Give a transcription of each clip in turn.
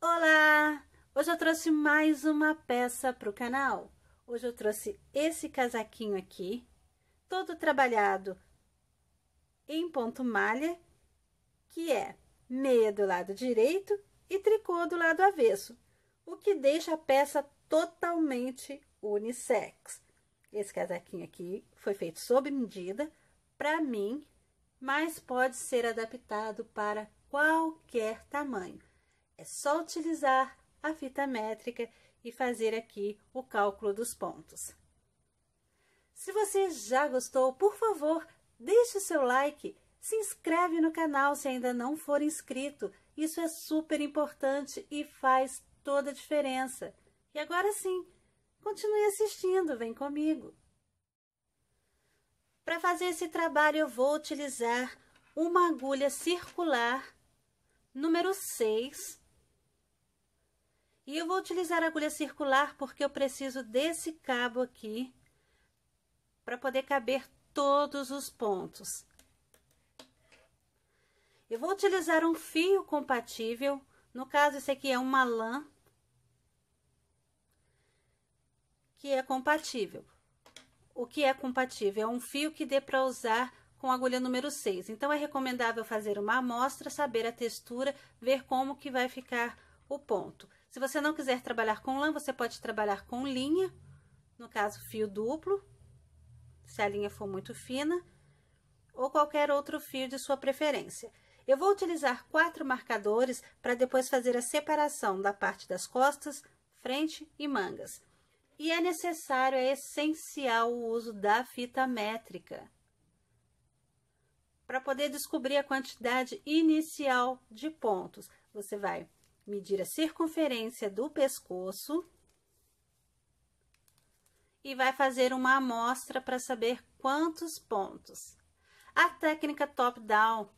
Olá! Hoje eu trouxe mais uma peça para o canal. Hoje eu trouxe esse casaquinho aqui, todo trabalhado em ponto malha, que é meia do lado direito e tricô do lado avesso, o que deixa a peça totalmente unissex. Esse casaquinho aqui foi feito sob medida para mim, mas pode ser adaptado para qualquer tamanho. É só utilizar a fita métrica e fazer aqui o cálculo dos pontos. Se você já gostou, por favor, deixe o seu like, se inscreve no canal se ainda não for inscrito. Isso é super importante e faz toda a diferença. E agora sim, continue assistindo, vem comigo. Para fazer esse trabalho, eu vou utilizar uma agulha circular número 6 e eu vou utilizar a agulha circular porque eu preciso desse cabo aqui para poder caber todos os pontos. Eu vou utilizar um fio compatível, no caso esse aqui é uma lã, que é compatível. O que é compatível? É um fio que dê para usar com agulha número 6. Então, é recomendável fazer uma amostra, saber a textura, ver como que vai ficar o ponto. Se você não quiser trabalhar com lã, você pode trabalhar com linha, no caso, fio duplo, se a linha for muito fina, ou qualquer outro fio de sua preferência. Eu vou utilizar quatro marcadores para depois fazer a separação da parte das costas, frente e mangas. E é necessário, é essencial o uso da fita métrica para poder descobrir a quantidade inicial de pontos. Você vai medir a circunferência do pescoço e vai fazer uma amostra para saber quantos pontos. A técnica top-down,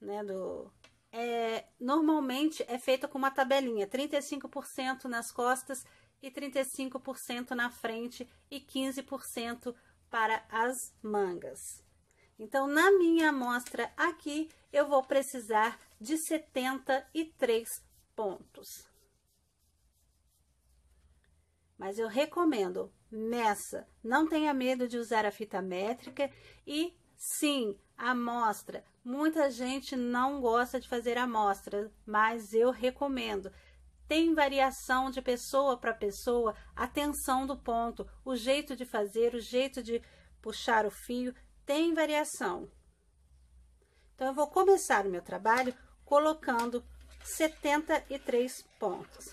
né, do, é, normalmente é feita com uma tabelinha, 35% nas costas e 35% na frente e 15% para as mangas. Então, na minha amostra aqui, eu vou precisar de 73 pontos. Mas eu recomendo, nessa, não tenha medo de usar a fita métrica e sim, amostra. Muita gente não gosta de fazer amostra, mas eu recomendo tem variação de pessoa para pessoa, a tensão do ponto, o jeito de fazer, o jeito de puxar o fio, tem variação. Então, eu vou começar o meu trabalho colocando 73 pontos.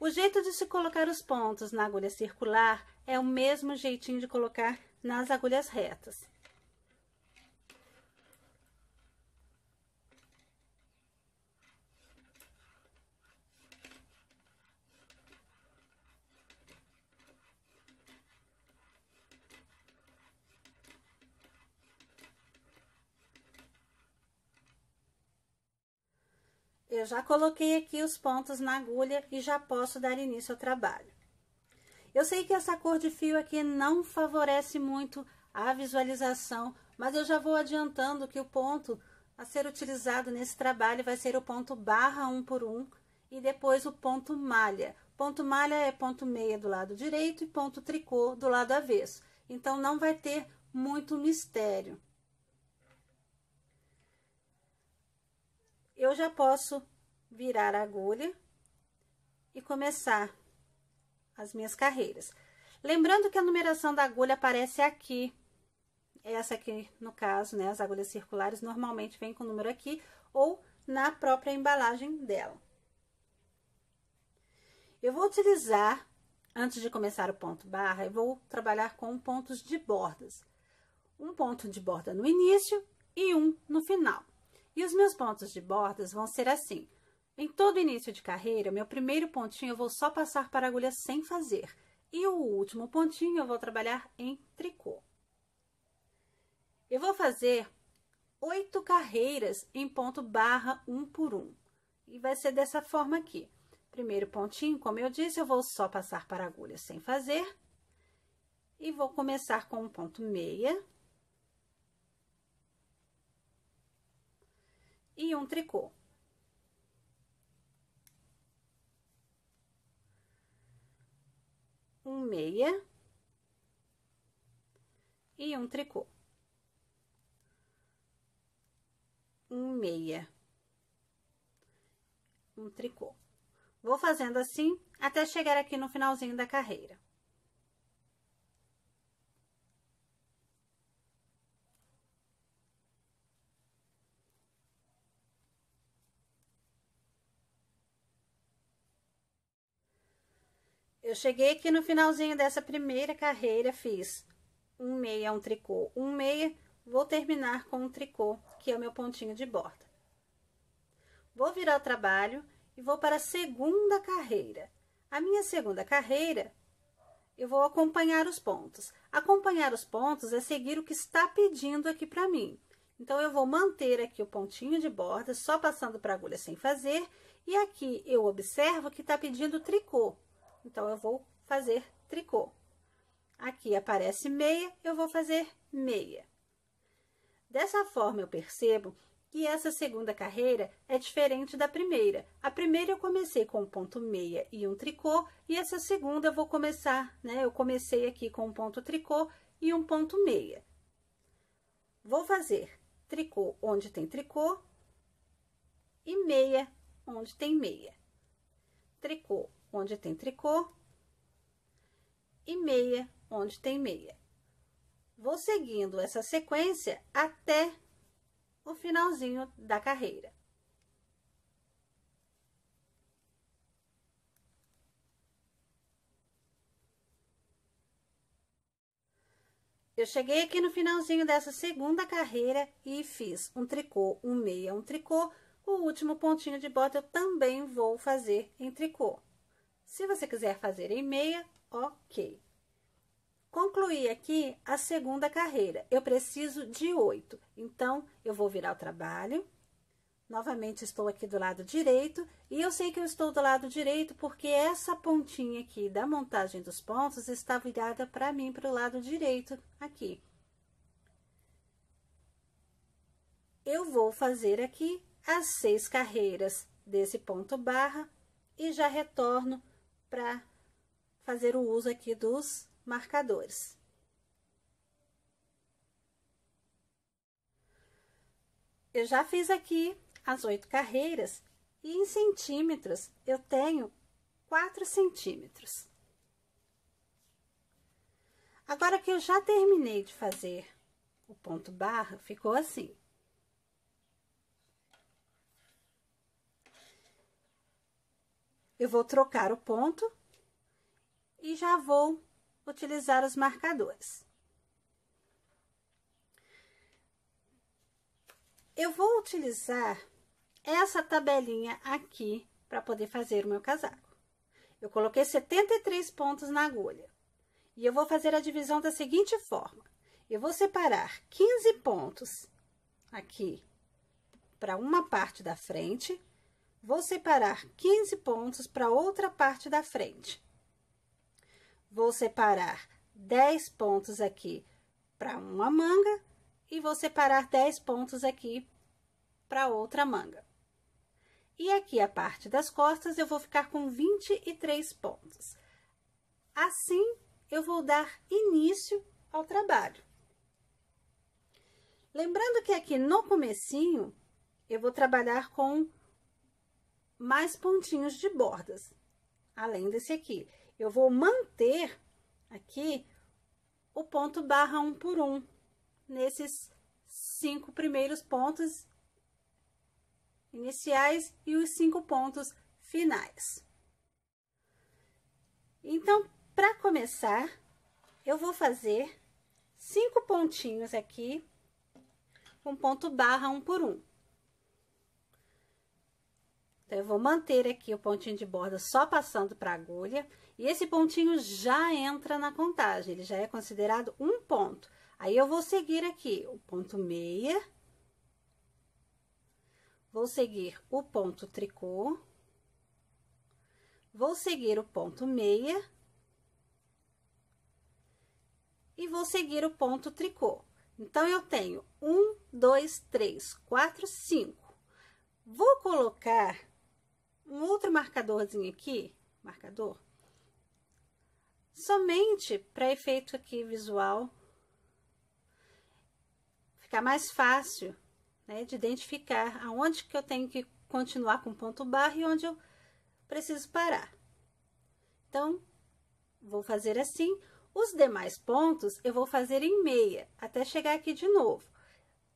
O jeito de se colocar os pontos na agulha circular é o mesmo jeitinho de colocar nas agulhas retas. Eu já coloquei aqui os pontos na agulha e já posso dar início ao trabalho. Eu sei que essa cor de fio aqui não favorece muito a visualização, mas eu já vou adiantando que o ponto a ser utilizado nesse trabalho vai ser o ponto barra um por um e depois o ponto malha. Ponto malha é ponto meia do lado direito e ponto tricô do lado avesso. Então, não vai ter muito mistério. Eu já posso virar a agulha e começar as minhas carreiras. Lembrando que a numeração da agulha aparece aqui. Essa aqui, no caso, né, as agulhas circulares normalmente vem com o número aqui ou na própria embalagem dela. Eu vou utilizar, antes de começar o ponto barra, eu vou trabalhar com pontos de bordas. Um ponto de borda no início e um no final. E os meus pontos de bordas vão ser assim, em todo início de carreira, meu primeiro pontinho eu vou só passar para agulha sem fazer. E o último pontinho eu vou trabalhar em tricô. Eu vou fazer oito carreiras em ponto barra um por um. E vai ser dessa forma aqui. Primeiro pontinho, como eu disse, eu vou só passar para agulha sem fazer. E vou começar com um ponto meia. E um tricô. um meia e um tricô. Um meia, um tricô. Vou fazendo assim até chegar aqui no finalzinho da carreira. Eu cheguei aqui no finalzinho dessa primeira carreira, fiz um meia, um tricô, um meia, vou terminar com um tricô, que é o meu pontinho de borda. Vou virar o trabalho e vou para a segunda carreira. A minha segunda carreira, eu vou acompanhar os pontos. Acompanhar os pontos é seguir o que está pedindo aqui para mim. Então, eu vou manter aqui o pontinho de borda, só passando para agulha sem fazer, e aqui eu observo que está pedindo tricô então eu vou fazer tricô. Aqui aparece meia, eu vou fazer meia. Dessa forma, eu percebo que essa segunda carreira é diferente da primeira. A primeira eu comecei com um ponto meia e um tricô, e essa segunda eu vou começar, né? Eu comecei aqui com um ponto tricô e um ponto meia. Vou fazer tricô onde tem tricô e meia onde tem meia. Tricô onde tem tricô, e meia, onde tem meia. Vou seguindo essa sequência até o finalzinho da carreira. Eu cheguei aqui no finalzinho dessa segunda carreira e fiz um tricô, um meia, um tricô. O último pontinho de bota eu também vou fazer em tricô. Se você quiser fazer em meia, ok. Concluí aqui a segunda carreira. Eu preciso de oito. Então, eu vou virar o trabalho. Novamente, estou aqui do lado direito. E eu sei que eu estou do lado direito porque essa pontinha aqui da montagem dos pontos está virada para mim, para o lado direito aqui. Eu vou fazer aqui as seis carreiras desse ponto barra e já retorno para fazer o uso aqui dos marcadores. Eu já fiz aqui as oito carreiras e em centímetros eu tenho quatro centímetros. Agora que eu já terminei de fazer o ponto barra, ficou assim. Eu vou trocar o ponto e já vou utilizar os marcadores. Eu vou utilizar essa tabelinha aqui para poder fazer o meu casaco. Eu coloquei 73 pontos na agulha. E eu vou fazer a divisão da seguinte forma. Eu vou separar 15 pontos aqui para uma parte da frente, Vou separar 15 pontos para outra parte da frente. Vou separar 10 pontos aqui para uma manga e vou separar 10 pontos aqui para outra manga. E aqui a parte das costas eu vou ficar com 23 pontos. Assim, eu vou dar início ao trabalho. Lembrando que aqui no comecinho, eu vou trabalhar com mais pontinhos de bordas, além desse aqui. Eu vou manter aqui o ponto barra um por um nesses cinco primeiros pontos iniciais e os cinco pontos finais. Então, para começar, eu vou fazer cinco pontinhos aqui, um ponto barra um por um. Então, eu vou manter aqui o pontinho de borda só passando para a agulha. E esse pontinho já entra na contagem, ele já é considerado um ponto. Aí, eu vou seguir aqui o ponto meia. Vou seguir o ponto tricô. Vou seguir o ponto meia. E vou seguir o ponto tricô. Então, eu tenho um, dois, três, quatro, cinco. Vou colocar um outro marcadorzinho aqui, marcador, somente para efeito aqui visual, ficar mais fácil, né, de identificar aonde que eu tenho que continuar com ponto barra e onde eu preciso parar. Então, vou fazer assim. Os demais pontos eu vou fazer em meia, até chegar aqui de novo.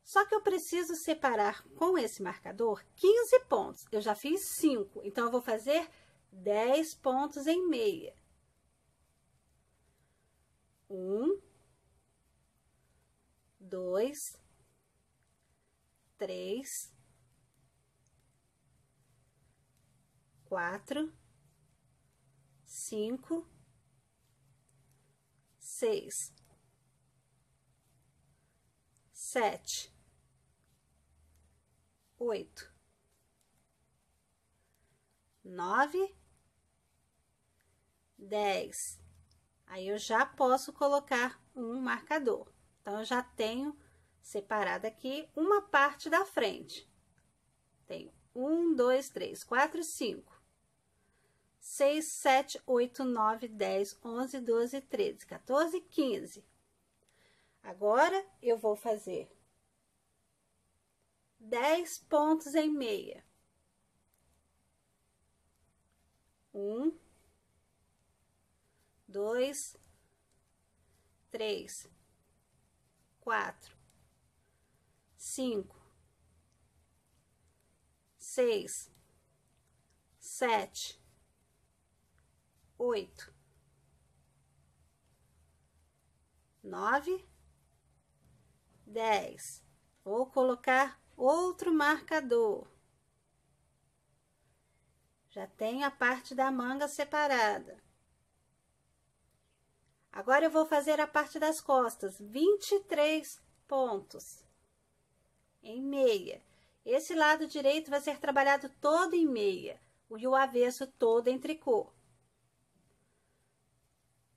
Só que eu preciso separar com esse marcador 15 pontos. Eu já fiz 5, então eu vou fazer 10 pontos em meia. 1, 2, 3, 4, 5, 6, 7, oito, nove, dez. Aí, eu já posso colocar um marcador. Então, eu já tenho separada aqui uma parte da frente. Tenho um, dois, três, quatro, cinco. 6, 7, 8, 9, 10, 11, 12, 13, 14, 15. Agora, eu vou fazer 10 pontos em meia. Um, dois, três, quatro, cinco, seis, sete, oito, nove, dez. Vou colocar Outro marcador. Já tenho a parte da manga separada. Agora, eu vou fazer a parte das costas, 23 pontos em meia. Esse lado direito vai ser trabalhado todo em meia, e o avesso todo em tricô.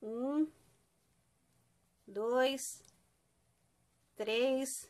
Um, dois, três,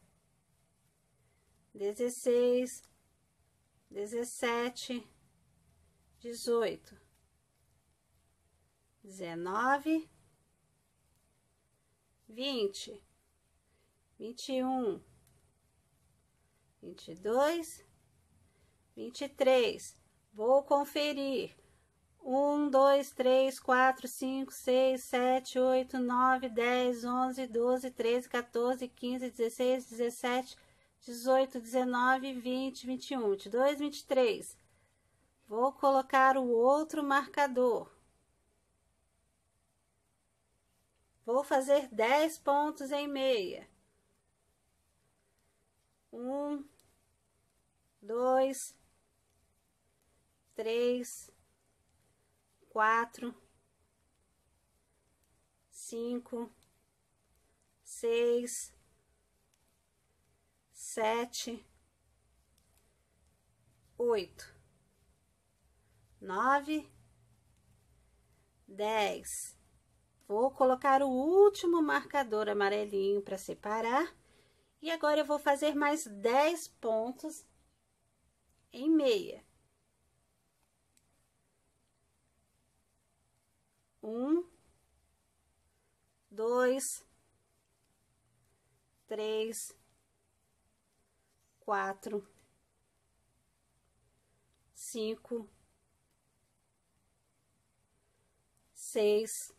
dezesseis, dezessete, dezoito, dezenove, vinte, vinte e um, vinte e dois, vinte e três. Vou conferir. um, dois, três, quatro, cinco, seis, sete, oito, nove, dez, onze, doze, treze, 14, quinze, dezesseis, dezessete 18, 19, 20, 21, 22, 23. Vou colocar o outro marcador. Vou fazer 10 pontos em meia. Um, dois, três, quatro, cinco, seis, sete, oito, nove, dez. Vou colocar o último marcador amarelinho para separar. E agora, eu vou fazer mais dez pontos em meia. Um, dois, três, quatro, cinco, seis,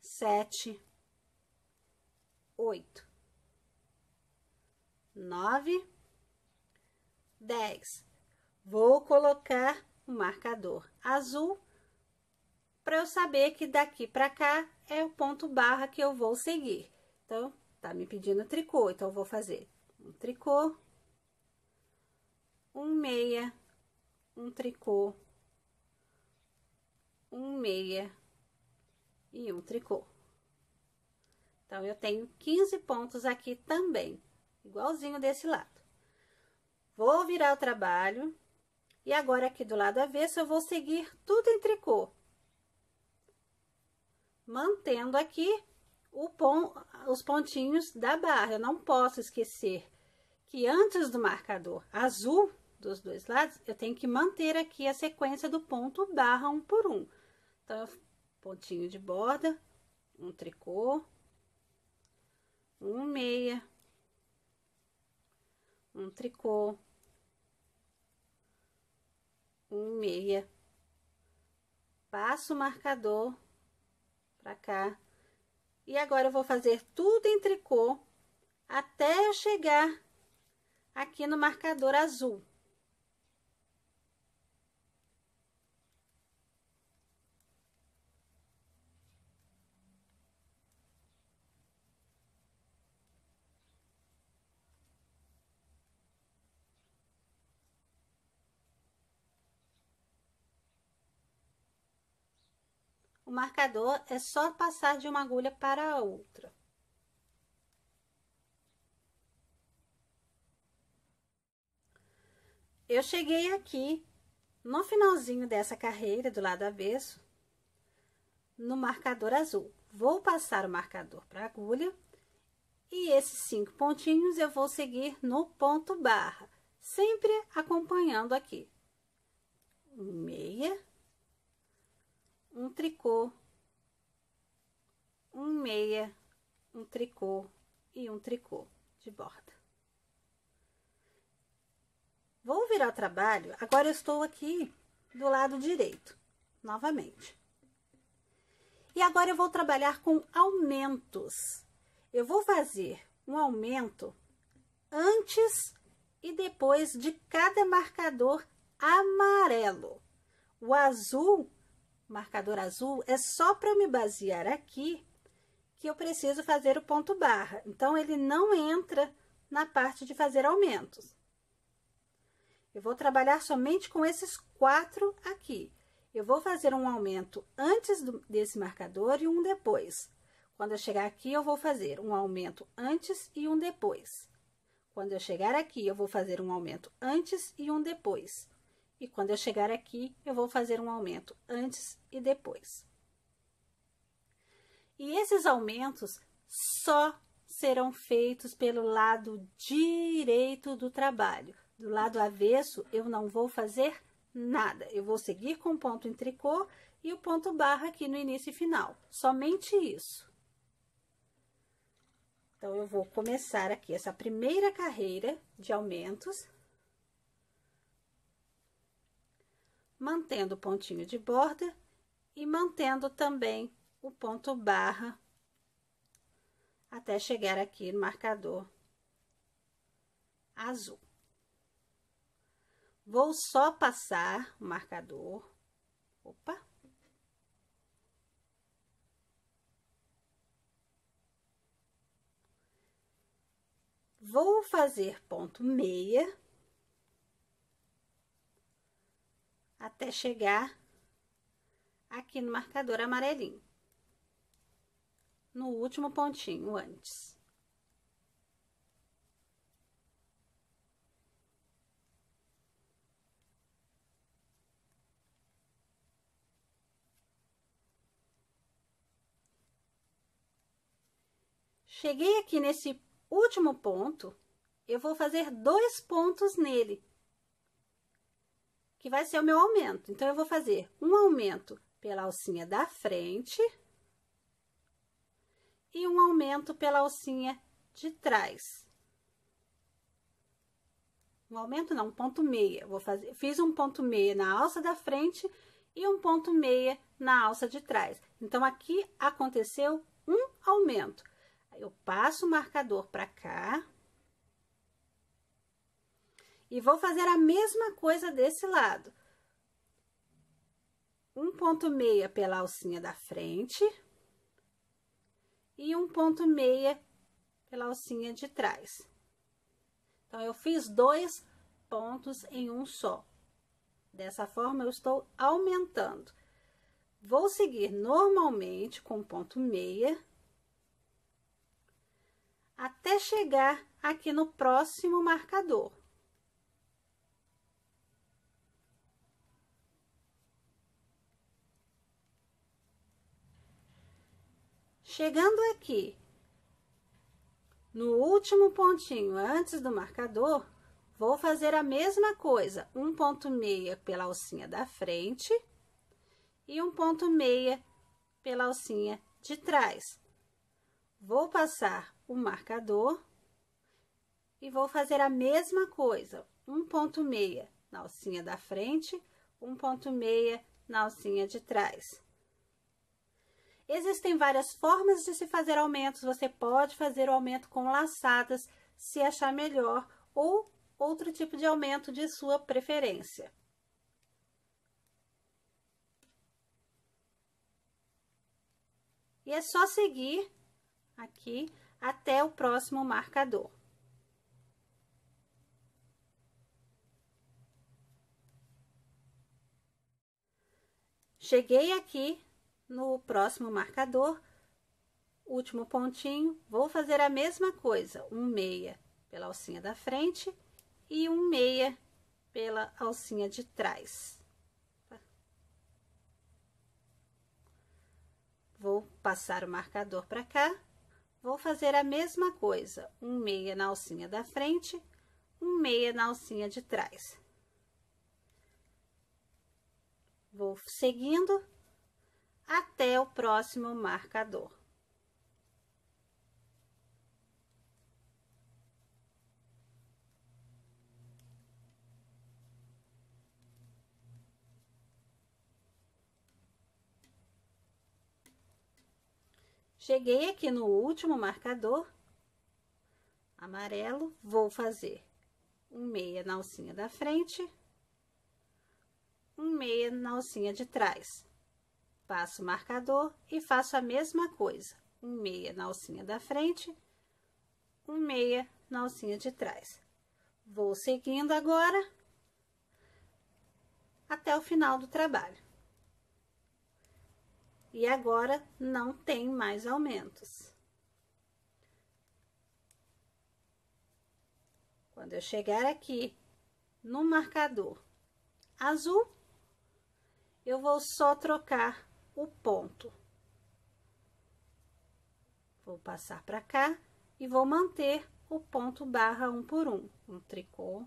sete, oito, nove, dez. Vou colocar o marcador azul para eu saber que daqui para cá é o ponto barra que eu vou seguir. Então, tá me pedindo tricô, então eu vou fazer um tricô, um meia, um tricô, um meia e um tricô. Então, eu tenho 15 pontos aqui também, igualzinho desse lado. Vou virar o trabalho e agora aqui do lado avesso eu vou seguir tudo em tricô. Mantendo aqui pon, os pontinhos da barra. Eu não posso esquecer que antes do marcador azul dos dois lados, eu tenho que manter aqui a sequência do ponto barra um por um. Então, pontinho de borda, um tricô, um meia, um tricô, um meia, passo o marcador para cá, e agora eu vou fazer tudo em tricô até eu chegar aqui no marcador azul. o marcador é só passar de uma agulha para a outra. Eu cheguei aqui no finalzinho dessa carreira do lado avesso, no marcador azul. Vou passar o marcador para a agulha e esses cinco pontinhos eu vou seguir no ponto barra, sempre acompanhando aqui. Meia, um tricô, um meia, um tricô e um tricô de borda. Vou virar o trabalho, agora eu estou aqui do lado direito, novamente. E agora eu vou trabalhar com aumentos. Eu vou fazer um aumento antes e depois de cada marcador amarelo. O azul marcador azul, é só para eu me basear aqui que eu preciso fazer o ponto barra. Então, ele não entra na parte de fazer aumentos. Eu vou trabalhar somente com esses quatro aqui. Eu vou fazer um aumento antes do, desse marcador e um depois. Quando eu chegar aqui, eu vou fazer um aumento antes e um depois. Quando eu chegar aqui, eu vou fazer um aumento antes e um depois. E quando eu chegar aqui, eu vou fazer um aumento antes e depois. E esses aumentos só serão feitos pelo lado direito do trabalho. Do lado avesso, eu não vou fazer nada. Eu vou seguir com o ponto em tricô e o ponto barra aqui no início e final. Somente isso. Então, eu vou começar aqui essa primeira carreira de aumentos mantendo o pontinho de borda e mantendo também o ponto barra até chegar aqui no marcador azul. Vou só passar o marcador, opa, vou fazer ponto meia até chegar aqui no marcador amarelinho. No último pontinho antes. Cheguei aqui nesse último ponto, eu vou fazer dois pontos nele que vai ser o meu aumento. Então, eu vou fazer um aumento pela alcinha da frente e um aumento pela alcinha de trás. Um aumento não, um ponto meia. Vou fazer, fiz um ponto meia na alça da frente e um ponto meia na alça de trás. Então, aqui aconteceu um aumento. Eu passo o marcador para cá, e vou fazer a mesma coisa desse lado. Um ponto meia pela alcinha da frente. E um ponto meia pela alcinha de trás. Então, eu fiz dois pontos em um só. Dessa forma, eu estou aumentando. Vou seguir normalmente com ponto meia, até chegar aqui no próximo marcador. Chegando aqui, no último pontinho antes do marcador, vou fazer a mesma coisa, 1.6 pela alcinha da frente e 1.6 pela alcinha de trás. Vou passar o marcador e vou fazer a mesma coisa, 1.6 na alcinha da frente, 1.6 na alcinha de trás. Existem várias formas de se fazer aumentos. Você pode fazer o aumento com laçadas, se achar melhor, ou outro tipo de aumento de sua preferência. E é só seguir aqui até o próximo marcador. Cheguei aqui no próximo marcador, último pontinho, vou fazer a mesma coisa, um meia pela alcinha da frente e um meia pela alcinha de trás. Tá. Vou passar o marcador para cá, vou fazer a mesma coisa, um meia na alcinha da frente, um meia na alcinha de trás. Vou seguindo até o próximo marcador. Cheguei aqui no último marcador amarelo, vou fazer um meia na alcinha da frente, um meia na alcinha de trás passo o marcador e faço a mesma coisa. Um meia na alcinha da frente, um meia na alcinha de trás. Vou seguindo agora até o final do trabalho. E agora, não tem mais aumentos. Quando eu chegar aqui no marcador azul, eu vou só trocar o ponto. Vou passar para cá e vou manter o ponto barra um por um. Um tricô,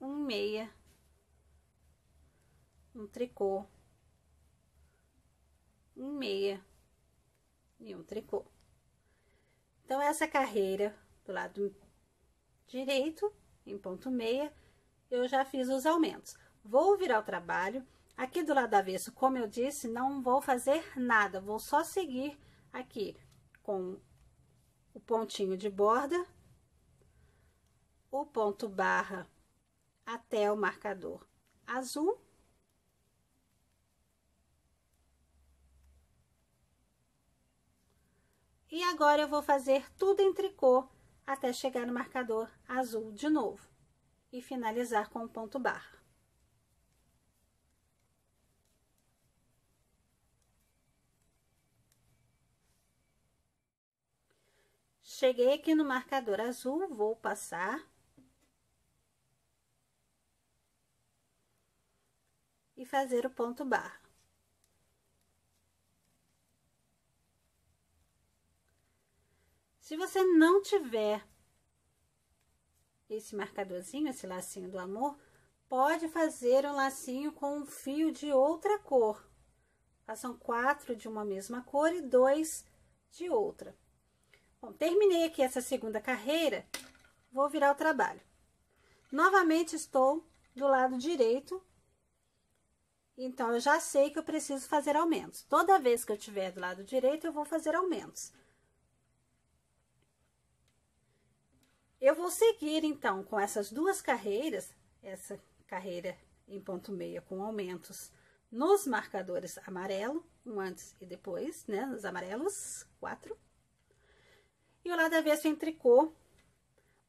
um meia, um tricô, um meia e um tricô. Então, essa carreira do lado direito, em ponto meia, eu já fiz os aumentos. Vou virar o trabalho Aqui do lado avesso, como eu disse, não vou fazer nada, vou só seguir aqui com o pontinho de borda, o ponto barra até o marcador azul. E agora, eu vou fazer tudo em tricô até chegar no marcador azul de novo e finalizar com o ponto barra. Cheguei aqui no marcador azul, vou passar. E fazer o ponto barra. Se você não tiver esse marcadorzinho, esse lacinho do amor, pode fazer um lacinho com um fio de outra cor. Façam quatro de uma mesma cor e dois de outra. Bom, terminei aqui essa segunda carreira, vou virar o trabalho. Novamente estou do lado direito, então eu já sei que eu preciso fazer aumentos. Toda vez que eu tiver do lado direito, eu vou fazer aumentos. Eu vou seguir, então, com essas duas carreiras, essa carreira em ponto meia com aumentos nos marcadores amarelo, um antes e depois, né, nos amarelos, quatro e o lado avesso é em tricô.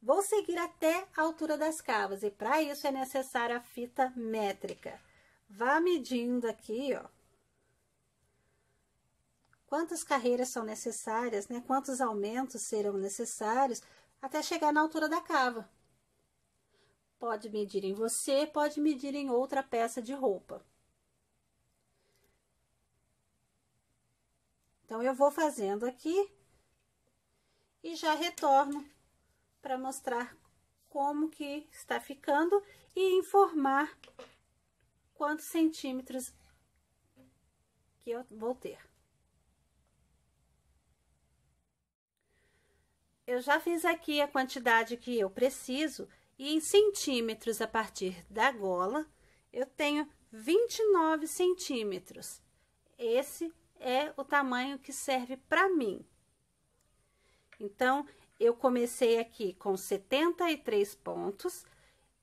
Vou seguir até a altura das cavas e para isso é necessária a fita métrica. Vá medindo aqui, ó. Quantas carreiras são necessárias, né? Quantos aumentos serão necessários até chegar na altura da cava. Pode medir em você, pode medir em outra peça de roupa. Então, eu vou fazendo aqui e já retorno para mostrar como que está ficando e informar quantos centímetros que eu vou ter. Eu já fiz aqui a quantidade que eu preciso e em centímetros a partir da gola, eu tenho 29 centímetros. Esse é o tamanho que serve para mim. Então, eu comecei aqui com 73 pontos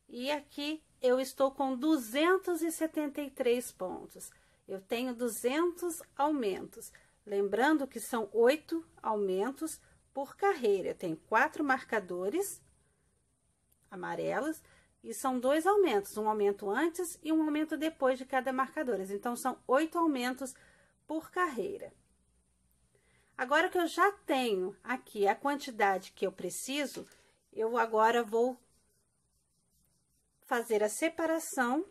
e aqui eu estou com 273 pontos. Eu tenho 200 aumentos. Lembrando que são oito aumentos por carreira. Eu tenho quatro marcadores amarelos e são dois aumentos, um aumento antes e um aumento depois de cada marcador. Então, são oito aumentos por carreira. Agora que eu já tenho aqui a quantidade que eu preciso, eu agora vou fazer a separação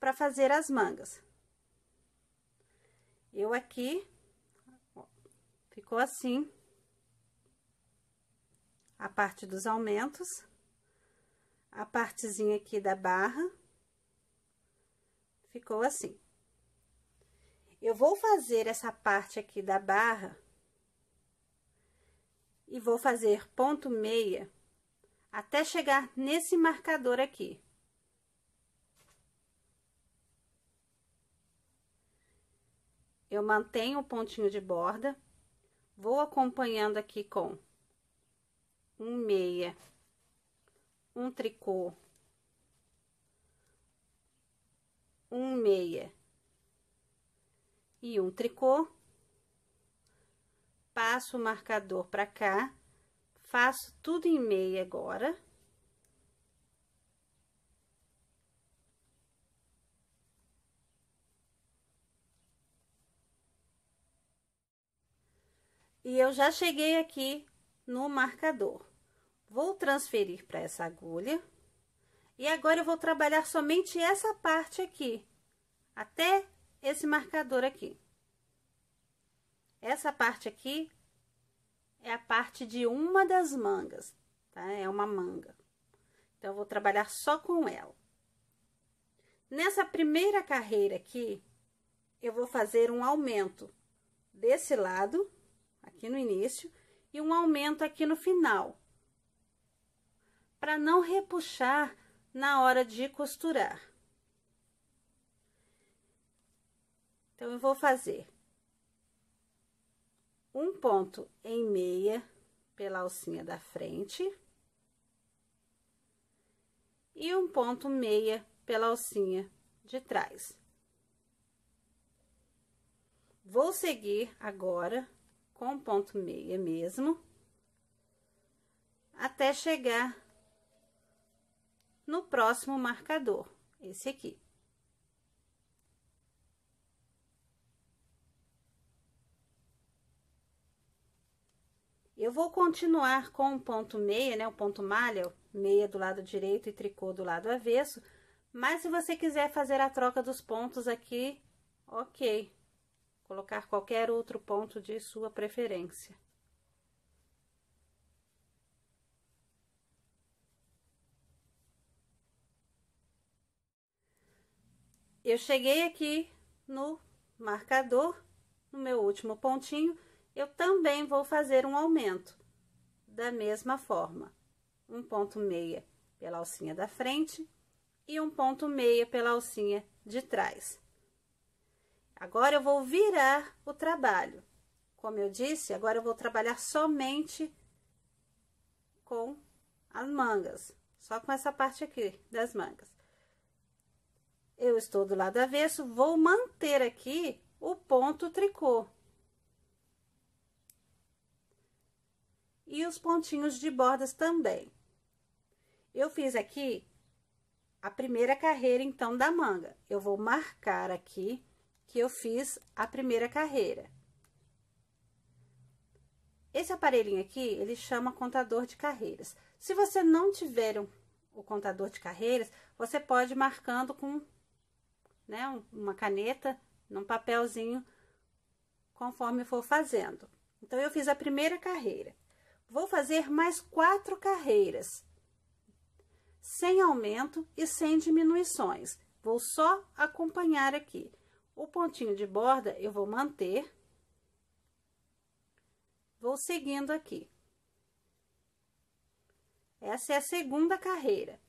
para fazer as mangas. Eu aqui, ó, ficou assim a parte dos aumentos, a partezinha aqui da barra, ficou assim. Eu vou fazer essa parte aqui da barra e vou fazer ponto meia até chegar nesse marcador aqui. Eu mantenho o pontinho de borda, vou acompanhando aqui com um meia, um tricô, um meia e um tricô. Passo o marcador para cá, faço tudo em meia agora. E eu já cheguei aqui no marcador. Vou transferir para essa agulha. E agora, eu vou trabalhar somente essa parte aqui, até esse marcador aqui. Essa parte aqui é a parte de uma das mangas, tá? É uma manga. Então, eu vou trabalhar só com ela. Nessa primeira carreira aqui, eu vou fazer um aumento desse lado, aqui no início, e um aumento aqui no final, para não repuxar na hora de costurar. Então, eu vou fazer um ponto em meia pela alcinha da frente e um ponto meia pela alcinha de trás. Vou seguir agora com ponto meia mesmo, até chegar no próximo marcador, esse aqui. Eu vou continuar com o ponto meia, né? O ponto malha, meia do lado direito e tricô do lado avesso. Mas se você quiser fazer a troca dos pontos aqui, ok. Colocar qualquer outro ponto de sua preferência. Eu cheguei aqui no marcador, no meu último pontinho, eu também vou fazer um aumento da mesma forma. Um ponto meia pela alcinha da frente e um ponto meia pela alcinha de trás. Agora, eu vou virar o trabalho. Como eu disse, agora eu vou trabalhar somente com as mangas, só com essa parte aqui das mangas. Eu estou do lado avesso, vou manter aqui o ponto tricô, e os pontinhos de bordas também. Eu fiz aqui a primeira carreira, então, da manga. Eu vou marcar aqui que eu fiz a primeira carreira. Esse aparelhinho aqui, ele chama contador de carreiras. Se você não tiver um, o contador de carreiras, você pode ir marcando com né, uma caneta, num papelzinho, conforme for fazendo. Então, eu fiz a primeira carreira. Vou fazer mais quatro carreiras, sem aumento e sem diminuições. Vou só acompanhar aqui. O pontinho de borda eu vou manter. Vou seguindo aqui. Essa é a segunda carreira.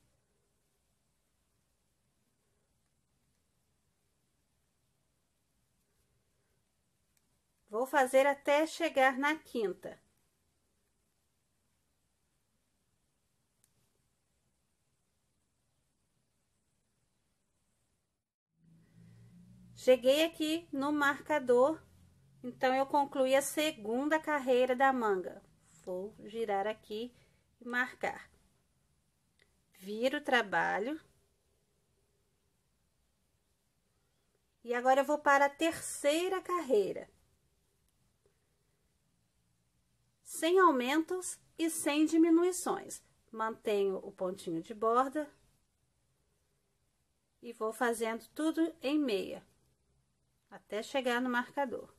Vou fazer até chegar na quinta. Cheguei aqui no marcador, então eu concluí a segunda carreira da manga. Vou girar aqui e marcar. Viro o trabalho. E agora eu vou para a terceira carreira. Sem aumentos e sem diminuições. Mantenho o pontinho de borda. E vou fazendo tudo em meia até chegar no marcador.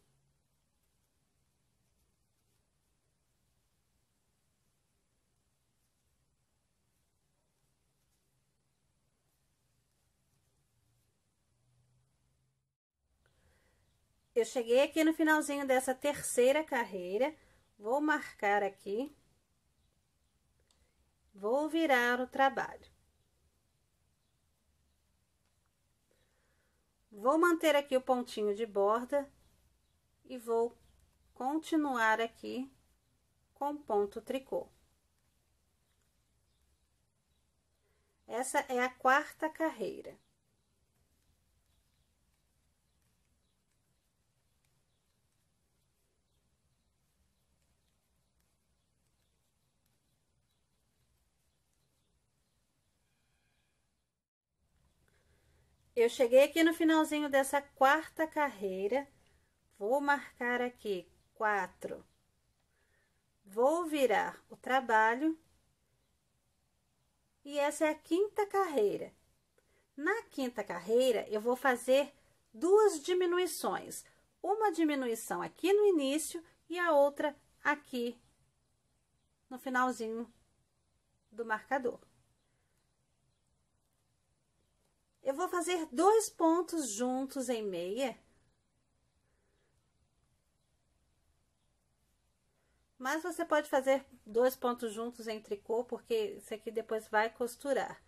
Eu cheguei aqui no finalzinho dessa terceira carreira, vou marcar aqui, vou virar o trabalho. Vou manter aqui o pontinho de borda e vou continuar aqui com ponto tricô. Essa é a quarta carreira. eu cheguei aqui no finalzinho dessa quarta carreira, vou marcar aqui quatro. Vou virar o trabalho. E essa é a quinta carreira. Na quinta carreira, eu vou fazer duas diminuições. Uma diminuição aqui no início e a outra aqui no finalzinho do marcador. Eu vou fazer dois pontos juntos em meia. Mas você pode fazer dois pontos juntos em tricô, porque isso aqui depois vai costurar.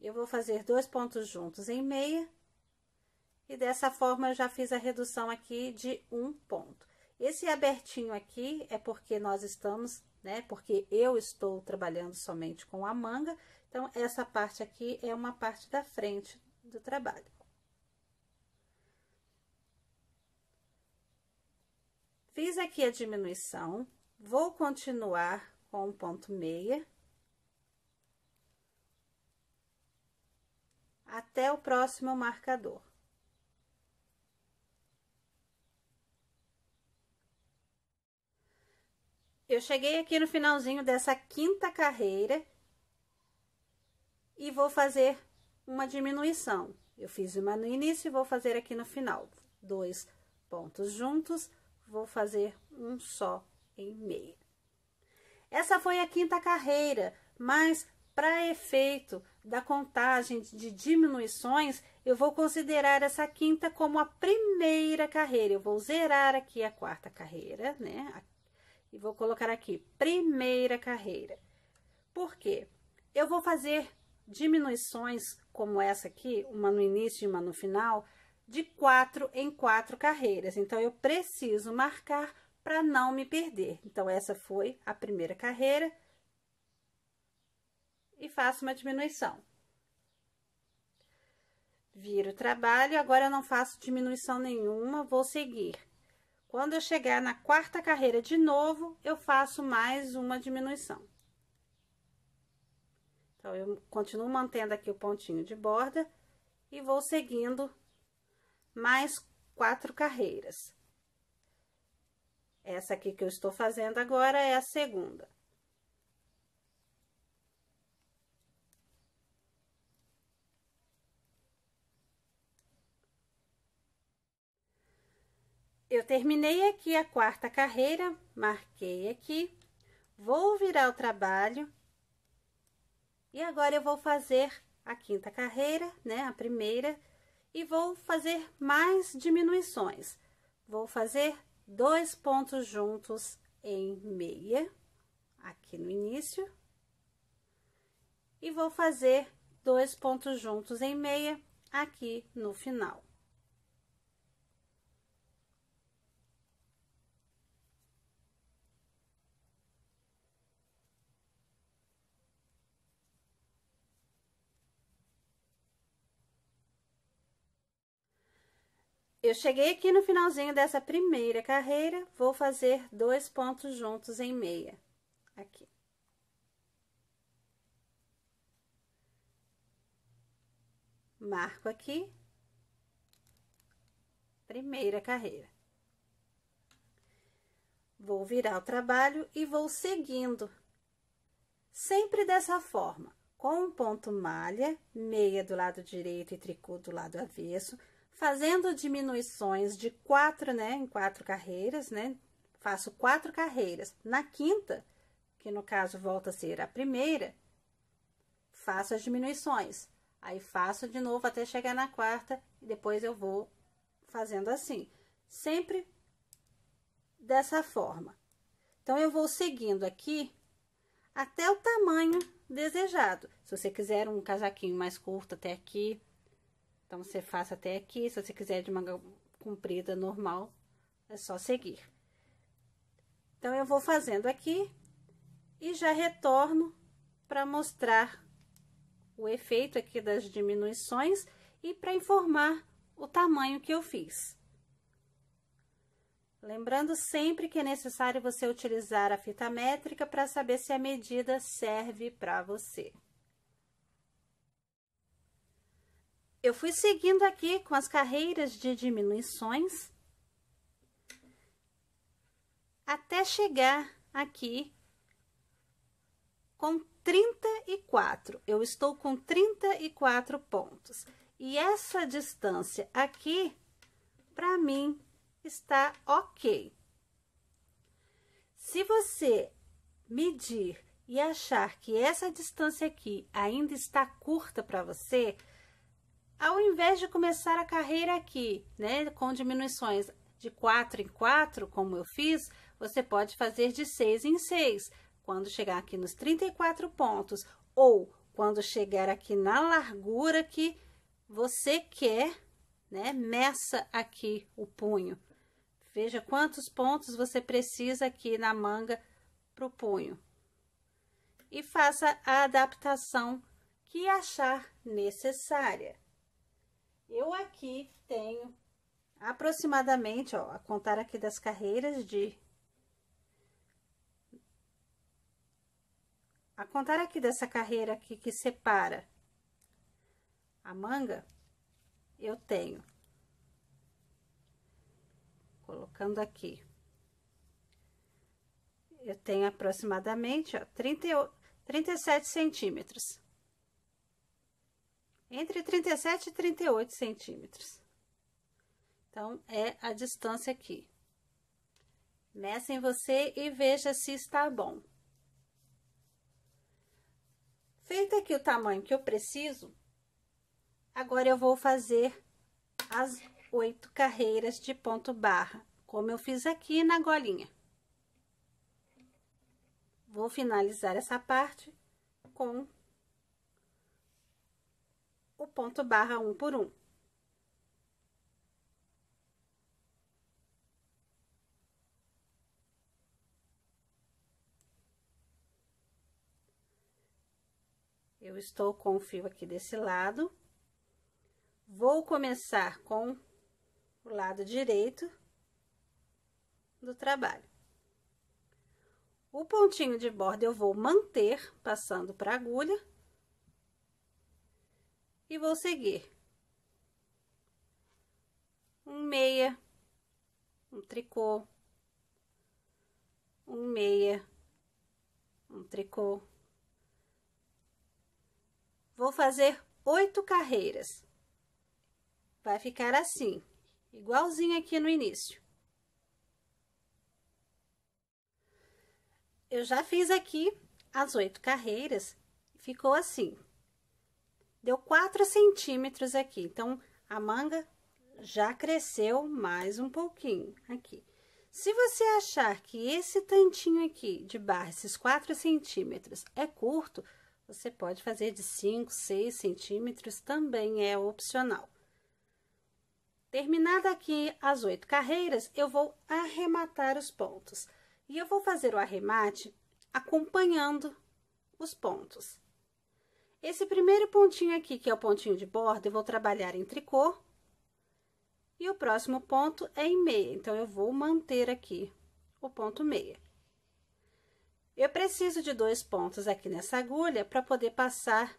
Eu vou fazer dois pontos juntos em meia. E dessa forma, eu já fiz a redução aqui de um ponto. Esse abertinho aqui é porque nós estamos né? Porque eu estou trabalhando somente com a manga, então essa parte aqui é uma parte da frente do trabalho. Fiz aqui a diminuição, vou continuar com o ponto meia. Até o próximo marcador. Eu cheguei aqui no finalzinho dessa quinta carreira e vou fazer uma diminuição. Eu fiz uma no início e vou fazer aqui no final. Dois pontos juntos, vou fazer um só em meia. Essa foi a quinta carreira, mas para efeito da contagem de diminuições, eu vou considerar essa quinta como a primeira carreira. Eu vou zerar aqui a quarta carreira, né? A e vou colocar aqui primeira carreira. Por quê? Eu vou fazer diminuições como essa aqui, uma no início e uma no final, de quatro em quatro carreiras. Então, eu preciso marcar para não me perder. Então, essa foi a primeira carreira e faço uma diminuição. Viro o trabalho, agora eu não faço diminuição nenhuma, vou seguir. Quando eu chegar na quarta carreira de novo, eu faço mais uma diminuição. Então, eu continuo mantendo aqui o pontinho de borda e vou seguindo mais quatro carreiras. Essa aqui que eu estou fazendo agora é a segunda. eu terminei aqui a quarta carreira, marquei aqui, vou virar o trabalho. E agora eu vou fazer a quinta carreira, né, a primeira, e vou fazer mais diminuições. Vou fazer dois pontos juntos em meia, aqui no início. E vou fazer dois pontos juntos em meia aqui no final. Eu cheguei aqui no finalzinho dessa primeira carreira, vou fazer dois pontos juntos em meia, aqui. Marco aqui, primeira carreira. Vou virar o trabalho e vou seguindo, sempre dessa forma, com um ponto malha, meia do lado direito e tricô do lado avesso, fazendo diminuições de quatro, né, em quatro carreiras, né, faço quatro carreiras. Na quinta, que no caso volta a ser a primeira, faço as diminuições. Aí faço de novo até chegar na quarta e depois eu vou fazendo assim, sempre dessa forma. Então eu vou seguindo aqui até o tamanho desejado. Se você quiser um casaquinho mais curto até aqui, então, você faça até aqui, se você quiser de manga comprida normal, é só seguir. Então, eu vou fazendo aqui e já retorno para mostrar o efeito aqui das diminuições e para informar o tamanho que eu fiz. Lembrando sempre que é necessário você utilizar a fita métrica para saber se a medida serve para você. Eu fui seguindo aqui com as carreiras de diminuições até chegar aqui com 34. Eu estou com 34 pontos. E essa distância aqui, para mim, está ok. Se você medir e achar que essa distância aqui ainda está curta para você, ao invés de começar a carreira aqui, né, com diminuições de 4 em 4, como eu fiz, você pode fazer de 6 em 6, quando chegar aqui nos 34 pontos, ou quando chegar aqui na largura que você quer, né, meça aqui o punho. Veja quantos pontos você precisa aqui na manga para o punho. E faça a adaptação que achar necessária. Eu aqui tenho aproximadamente, ó, a contar aqui das carreiras de... A contar aqui dessa carreira aqui que separa a manga, eu tenho. Colocando aqui. Eu tenho aproximadamente, ó, 30, 37 centímetros entre 37 e 38 centímetros. Então, é a distância aqui. Meça em você e veja se está bom. Feito aqui o tamanho que eu preciso, agora eu vou fazer as oito carreiras de ponto barra, como eu fiz aqui na golinha. Vou finalizar essa parte com o ponto barra um por um. Eu estou com o fio aqui desse lado. Vou começar com o lado direito do trabalho. O pontinho de borda eu vou manter passando para agulha e vou seguir um meia, um tricô, um meia, um tricô. Vou fazer oito carreiras. Vai ficar assim, igualzinho aqui no início. Eu já fiz aqui as oito carreiras, ficou assim. Deu 4 centímetros aqui, então, a manga já cresceu mais um pouquinho aqui. Se você achar que esse tantinho aqui de barra, esses 4 centímetros, é curto, você pode fazer de 5, 6 centímetros, também é opcional. Terminada aqui as oito carreiras, eu vou arrematar os pontos. E eu vou fazer o arremate acompanhando os pontos. Esse primeiro pontinho aqui, que é o pontinho de borda, eu vou trabalhar em tricô. E o próximo ponto é em meia, então, eu vou manter aqui o ponto meia. Eu preciso de dois pontos aqui nessa agulha para poder passar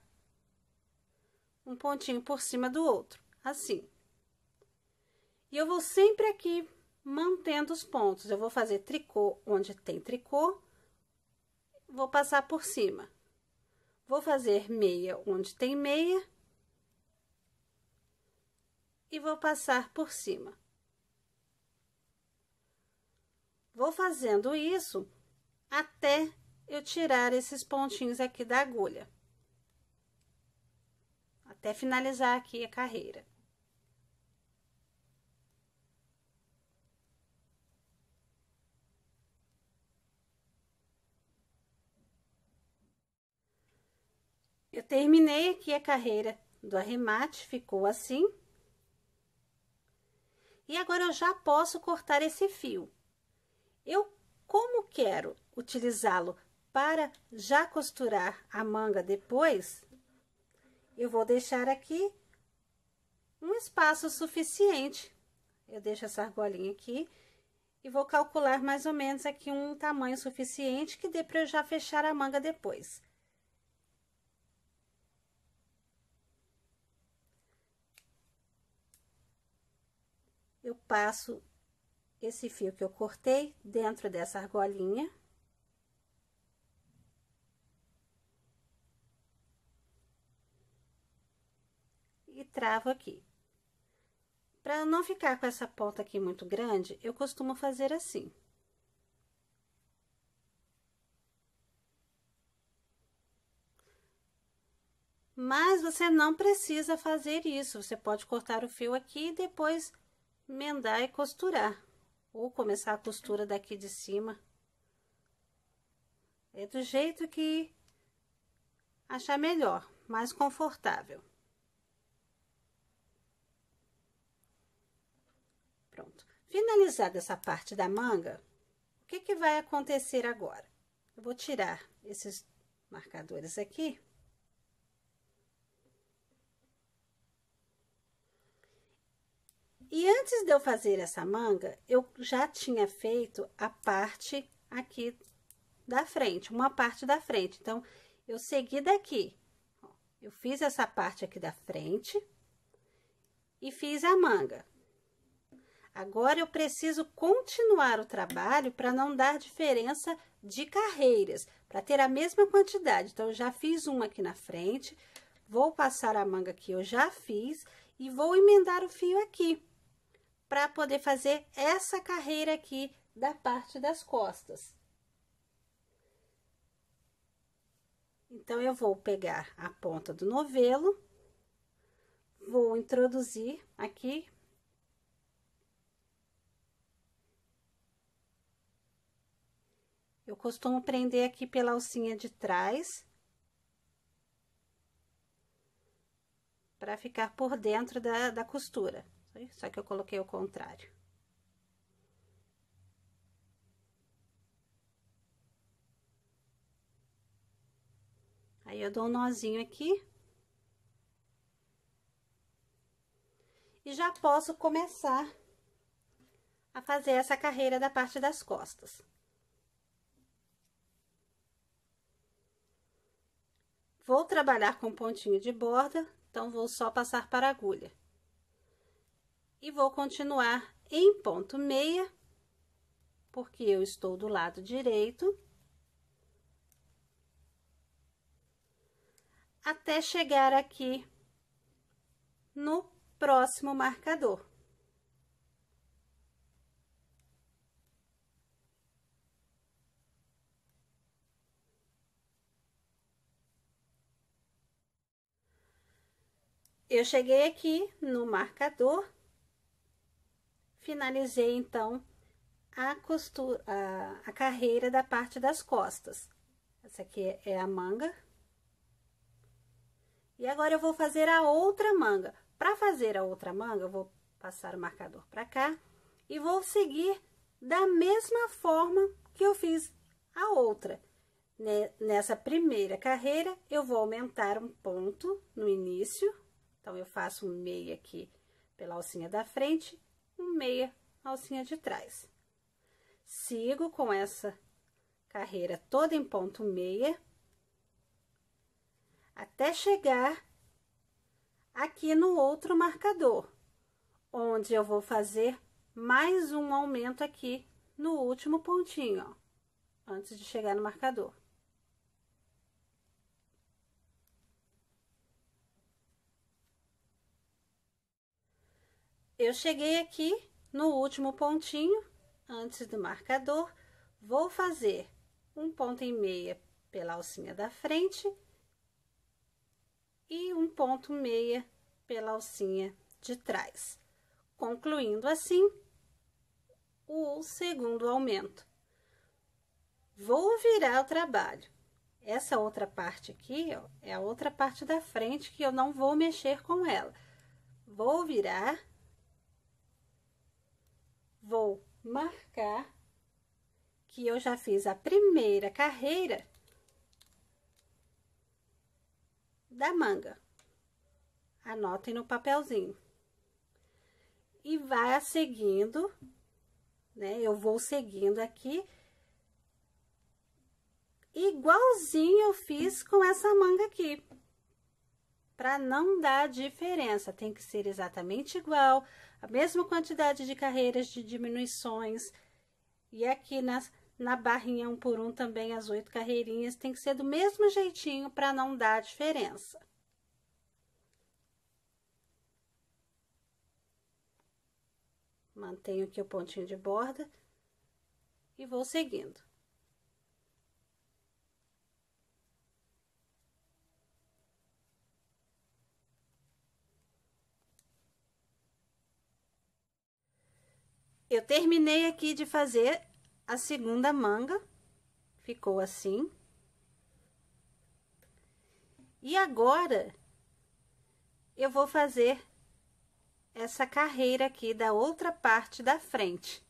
um pontinho por cima do outro, assim. E eu vou sempre aqui mantendo os pontos. Eu vou fazer tricô onde tem tricô, vou passar por cima. Vou fazer meia onde tem meia. E vou passar por cima. Vou fazendo isso até eu tirar esses pontinhos aqui da agulha. Até finalizar aqui a carreira. Eu terminei aqui a carreira do arremate, ficou assim. E agora, eu já posso cortar esse fio. Eu, como quero utilizá-lo para já costurar a manga depois, eu vou deixar aqui um espaço suficiente. Eu deixo essa argolinha aqui e vou calcular mais ou menos aqui um tamanho suficiente que dê para eu já fechar a manga depois. eu passo esse fio que eu cortei dentro dessa argolinha. E travo aqui. Para não ficar com essa ponta aqui muito grande, eu costumo fazer assim. Mas você não precisa fazer isso, você pode cortar o fio aqui e depois mendar e costurar. Ou começar a costura daqui de cima. É do jeito que achar melhor, mais confortável. Pronto. Finalizada essa parte da manga, o que, que vai acontecer agora? Eu vou tirar esses marcadores aqui. E antes de eu fazer essa manga, eu já tinha feito a parte aqui da frente, uma parte da frente. Então, eu segui daqui. Eu fiz essa parte aqui da frente e fiz a manga. Agora, eu preciso continuar o trabalho para não dar diferença de carreiras, para ter a mesma quantidade. Então, eu já fiz uma aqui na frente, vou passar a manga que eu já fiz e vou emendar o fio aqui para poder fazer essa carreira aqui da parte das costas. Então, eu vou pegar a ponta do novelo, vou introduzir aqui. Eu costumo prender aqui pela alcinha de trás. Para ficar por dentro da, da costura. Né? Só que eu coloquei o contrário. Aí, eu dou um nozinho aqui. E já posso começar a fazer essa carreira da parte das costas. Vou trabalhar com pontinho de borda, então, vou só passar para agulha e vou continuar em ponto meia, porque eu estou do lado direito, até chegar aqui no próximo marcador. Eu cheguei aqui no marcador finalizei, então, a, costura, a, a carreira da parte das costas. Essa aqui é a manga. E agora, eu vou fazer a outra manga. Para fazer a outra manga, eu vou passar o marcador para cá e vou seguir da mesma forma que eu fiz a outra. Nessa primeira carreira, eu vou aumentar um ponto no início. Então, eu faço um meio aqui pela alcinha da frente meia alcinha de trás. Sigo com essa carreira toda em ponto meia, até chegar aqui no outro marcador, onde eu vou fazer mais um aumento aqui no último pontinho, ó, antes de chegar no marcador. Eu cheguei aqui no último pontinho, antes do marcador, vou fazer um ponto e meia pela alcinha da frente e um ponto meia pela alcinha de trás, concluindo assim o segundo aumento. Vou virar o trabalho. Essa outra parte aqui, ó, é a outra parte da frente que eu não vou mexer com ela. Vou virar vou marcar que eu já fiz a primeira carreira da manga. Anotem no papelzinho. E vai seguindo, né? Eu vou seguindo aqui. Igualzinho eu fiz com essa manga aqui para não dar diferença. Tem que ser exatamente igual, a mesma quantidade de carreiras de diminuições. E aqui nas, na barrinha um por um também as oito carreirinhas tem que ser do mesmo jeitinho para não dar diferença. Mantenho aqui o pontinho de borda e vou seguindo. Eu terminei aqui de fazer a segunda manga, ficou assim. E agora, eu vou fazer essa carreira aqui da outra parte da frente.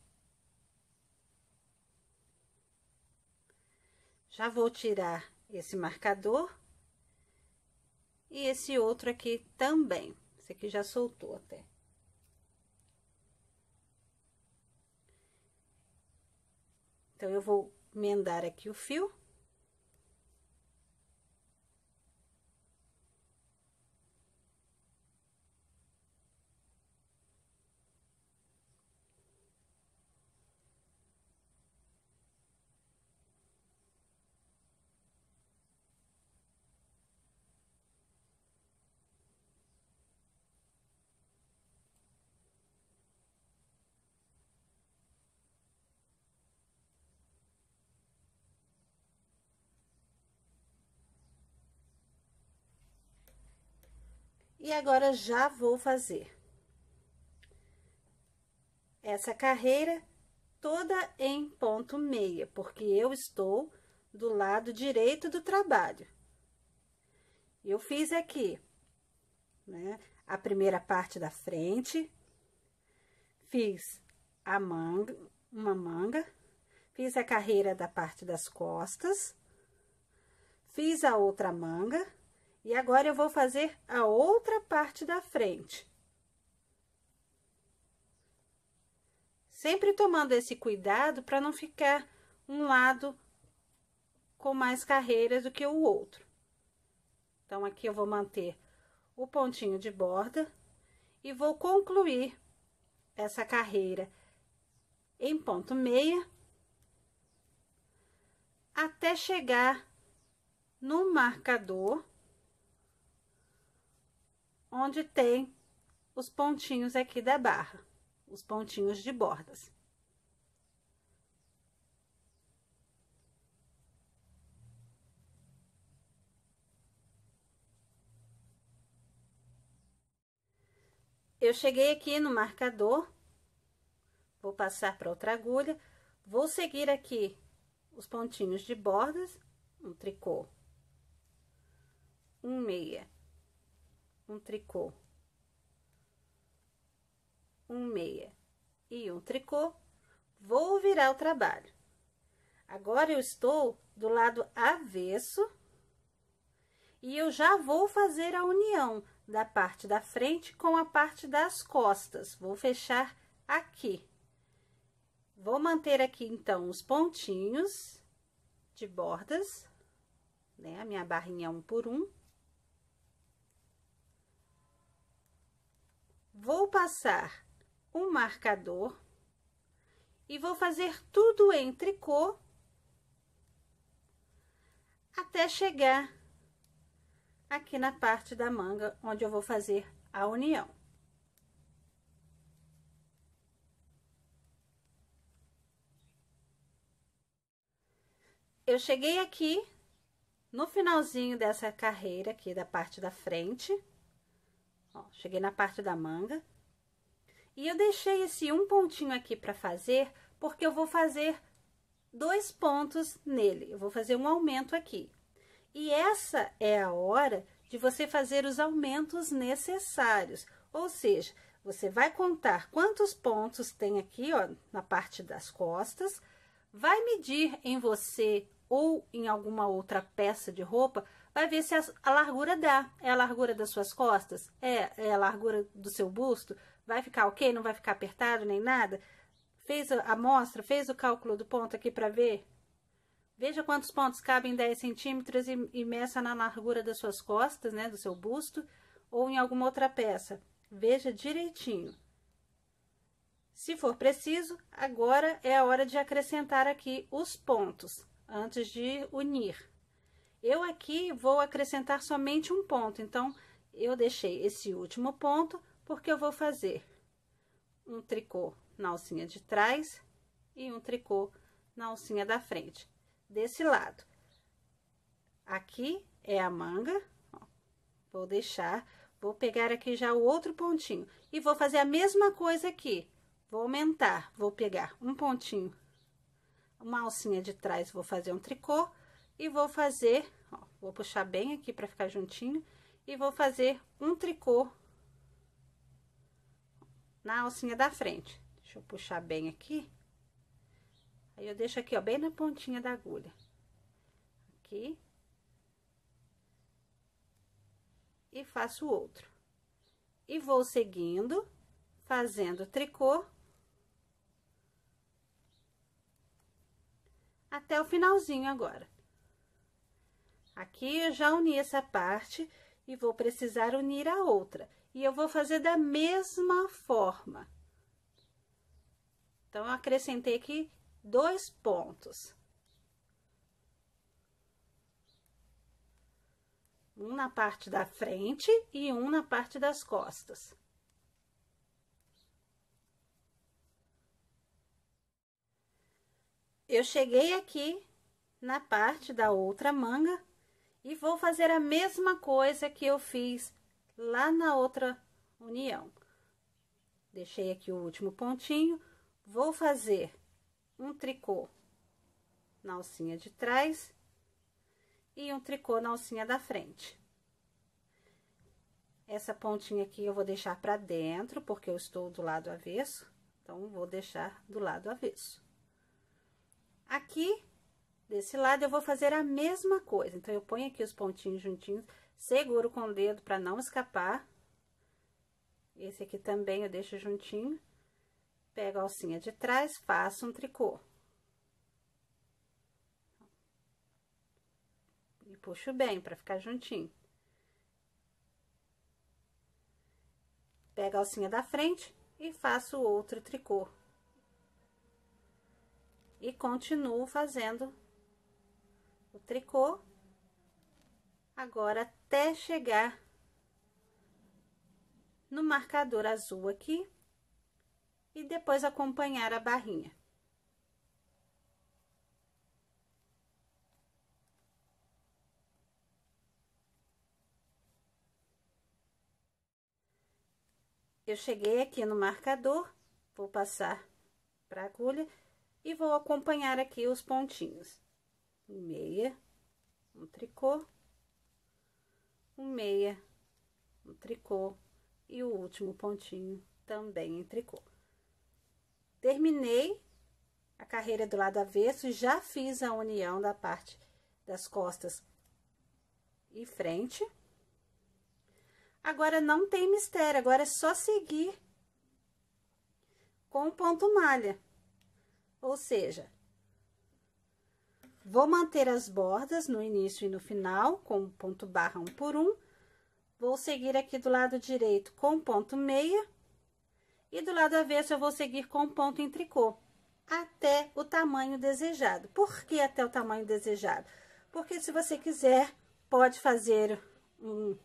Já vou tirar esse marcador e esse outro aqui também. Esse aqui já soltou até. Então, eu vou emendar aqui o fio. E agora, já vou fazer essa carreira toda em ponto meia, porque eu estou do lado direito do trabalho. Eu fiz aqui, né, a primeira parte da frente, fiz a manga, uma manga, fiz a carreira da parte das costas, fiz a outra manga, e agora, eu vou fazer a outra parte da frente. Sempre tomando esse cuidado para não ficar um lado com mais carreiras do que o outro. Então, aqui eu vou manter o pontinho de borda e vou concluir essa carreira em ponto meia até chegar no marcador onde tem os pontinhos aqui da barra, os pontinhos de bordas. Eu cheguei aqui no marcador, vou passar para outra agulha, vou seguir aqui os pontinhos de bordas, um tricô, um meia um tricô, um meia e um tricô, vou virar o trabalho. Agora, eu estou do lado avesso e eu já vou fazer a união da parte da frente com a parte das costas. Vou fechar aqui. Vou manter aqui, então, os pontinhos de bordas, né? A minha barrinha um por um. Vou passar um marcador e vou fazer tudo em tricô até chegar aqui na parte da manga, onde eu vou fazer a união. Eu cheguei aqui no finalzinho dessa carreira aqui da parte da frente. Ó, cheguei na parte da manga. E eu deixei esse um pontinho aqui pra fazer, porque eu vou fazer dois pontos nele. Eu vou fazer um aumento aqui. E essa é a hora de você fazer os aumentos necessários. Ou seja, você vai contar quantos pontos tem aqui, ó, na parte das costas. Vai medir em você ou em alguma outra peça de roupa vai ver se a, a largura dá. É a largura das suas costas? É, é a largura do seu busto? Vai ficar ok? Não vai ficar apertado nem nada? Fez a amostra? Fez o cálculo do ponto aqui para ver? Veja quantos pontos cabem 10 centímetros e, e meça na largura das suas costas, né, do seu busto, ou em alguma outra peça. Veja direitinho. Se for preciso, agora é a hora de acrescentar aqui os pontos, antes de unir. Eu aqui vou acrescentar somente um ponto, então, eu deixei esse último ponto, porque eu vou fazer um tricô na alcinha de trás e um tricô na alcinha da frente, desse lado. Aqui é a manga, ó, vou deixar, vou pegar aqui já o outro pontinho e vou fazer a mesma coisa aqui. Vou aumentar, vou pegar um pontinho, uma alcinha de trás, vou fazer um tricô, e vou fazer, ó, vou puxar bem aqui para ficar juntinho, e vou fazer um tricô na alcinha da frente. Deixa eu puxar bem aqui. Aí, eu deixo aqui, ó, bem na pontinha da agulha. Aqui. E faço o outro. E vou seguindo, fazendo tricô. Até o finalzinho agora. Aqui eu já uni essa parte e vou precisar unir a outra. E eu vou fazer da mesma forma. Então, eu acrescentei aqui dois pontos. Um na parte da frente e um na parte das costas. Eu cheguei aqui na parte da outra manga e vou fazer a mesma coisa que eu fiz lá na outra união. Deixei aqui o último pontinho, vou fazer um tricô na alcinha de trás e um tricô na alcinha da frente. Essa pontinha aqui eu vou deixar pra dentro, porque eu estou do lado avesso, então, vou deixar do lado avesso. Aqui, Desse lado, eu vou fazer a mesma coisa. Então, eu ponho aqui os pontinhos juntinhos, seguro com o dedo para não escapar. Esse aqui também eu deixo juntinho. Pego a alcinha de trás, faço um tricô. E puxo bem para ficar juntinho. Pego a alcinha da frente e faço outro tricô. E continuo fazendo o tricô. Agora, até chegar no marcador azul aqui. E depois acompanhar a barrinha. Eu cheguei aqui no marcador, vou passar para agulha e vou acompanhar aqui os pontinhos um meia, um tricô, um meia, um tricô e o último pontinho também em tricô. Terminei a carreira do lado avesso e já fiz a união da parte das costas e frente. Agora, não tem mistério, agora é só seguir com o ponto malha. Ou seja, Vou manter as bordas no início e no final, com ponto barra um por um. Vou seguir aqui do lado direito com ponto meia. E do lado avesso, eu vou seguir com ponto em tricô, até o tamanho desejado. Por que até o tamanho desejado? Porque se você quiser, pode fazer um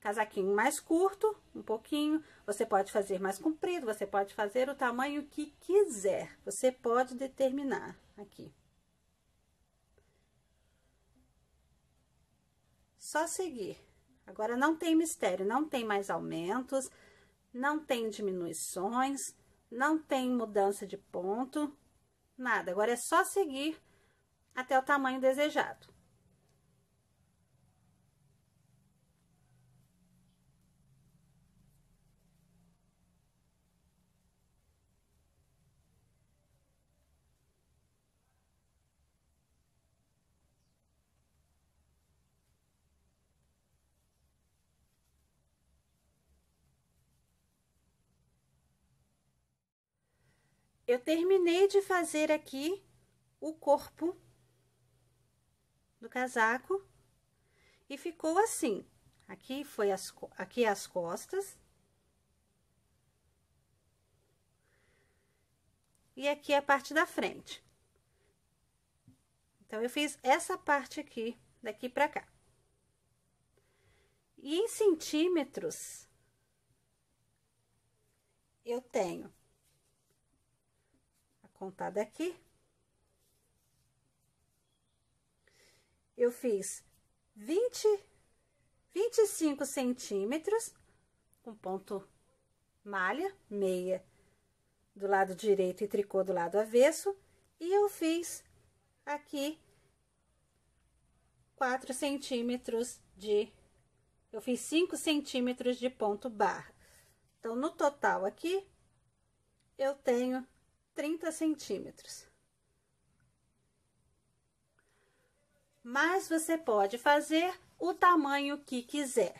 casaquinho mais curto, um pouquinho, você pode fazer mais comprido, você pode fazer o tamanho que quiser, você pode determinar aqui. Só seguir. Agora, não tem mistério, não tem mais aumentos, não tem diminuições, não tem mudança de ponto, nada. Agora, é só seguir até o tamanho desejado. eu terminei de fazer aqui o corpo do casaco e ficou assim. Aqui foi as, aqui é as costas. E aqui é a parte da frente. Então, eu fiz essa parte aqui, daqui para cá. E em centímetros, eu tenho contar daqui. Eu fiz 20, 25 centímetros com ponto malha, meia do lado direito e tricô do lado avesso, e eu fiz aqui 4 centímetros de... Eu fiz 5 centímetros de ponto barra. Então, no total aqui, eu tenho 30 centímetros. Mas você pode fazer o tamanho que quiser.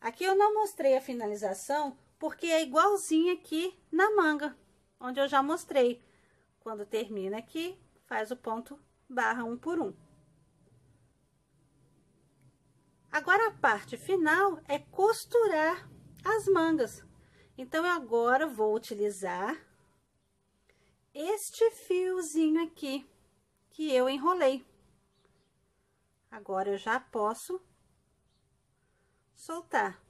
Aqui eu não mostrei a finalização, porque é igualzinha aqui na manga, onde eu já mostrei. Quando termina aqui, faz o ponto barra um por um. Agora, a parte final é costurar as mangas. Então, eu agora vou utilizar este fiozinho aqui que eu enrolei. Agora, eu já posso soltar.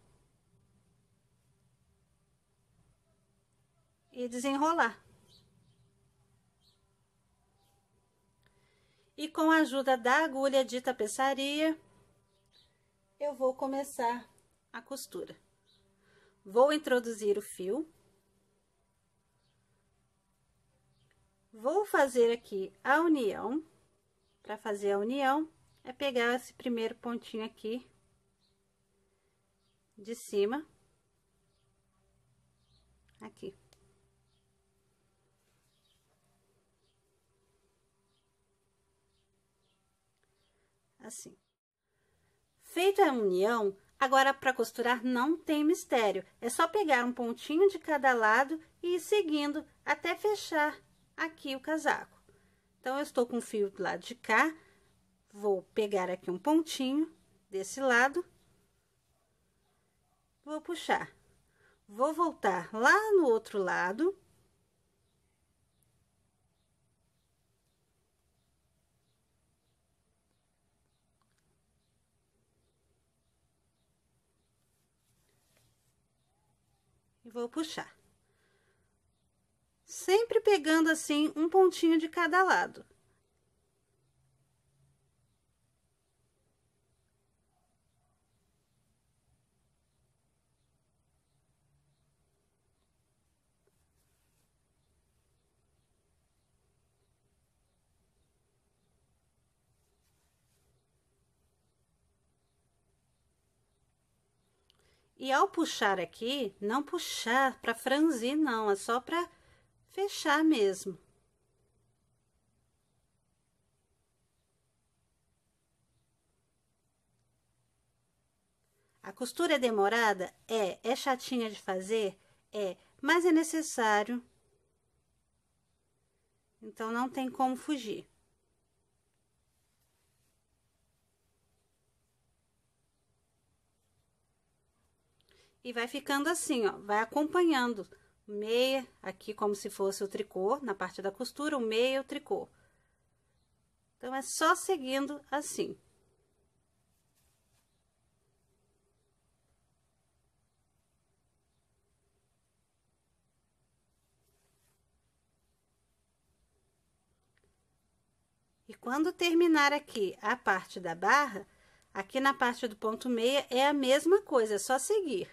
E desenrolar. E com a ajuda da agulha de tapeçaria, eu vou começar a costura. Vou introduzir o fio Vou fazer aqui a união. Para fazer a união, é pegar esse primeiro pontinho aqui de cima. Aqui. Assim. Feita a união, Agora, para costurar não tem mistério, é só pegar um pontinho de cada lado e ir seguindo até fechar aqui o casaco. Então, eu estou com o fio do lado de cá, vou pegar aqui um pontinho desse lado, vou puxar. Vou voltar lá no outro lado. E vou puxar sempre pegando assim um pontinho de cada lado. E ao puxar aqui, não puxar para franzir, não, é só para fechar mesmo. A costura é demorada? É. É chatinha de fazer? É. Mas é necessário. Então, não tem como fugir. E vai ficando assim, ó. Vai acompanhando meia aqui como se fosse o tricô, na parte da costura, o meio o tricô. Então, é só seguindo assim. E quando terminar aqui a parte da barra, aqui na parte do ponto meia é a mesma coisa, é só seguir.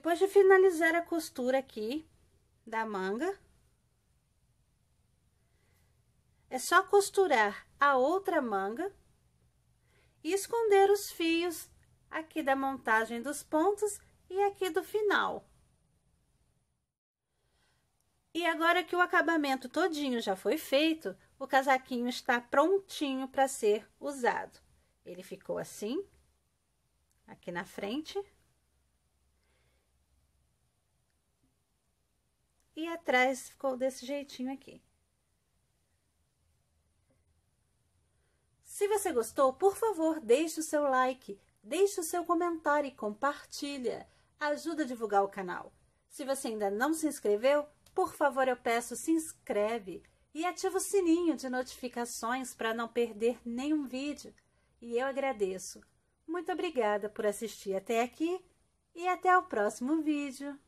Depois de finalizar a costura aqui da manga, é só costurar a outra manga e esconder os fios aqui da montagem dos pontos e aqui do final. E agora que o acabamento todinho já foi feito, o casaquinho está prontinho para ser usado. Ele ficou assim, aqui na frente. E atrás ficou desse jeitinho aqui. Se você gostou, por favor, deixe o seu like, deixe o seu comentário e compartilha. Ajuda a divulgar o canal. Se você ainda não se inscreveu, por favor, eu peço, se inscreve e ativa o sininho de notificações para não perder nenhum vídeo. E eu agradeço. Muito obrigada por assistir até aqui e até o próximo vídeo.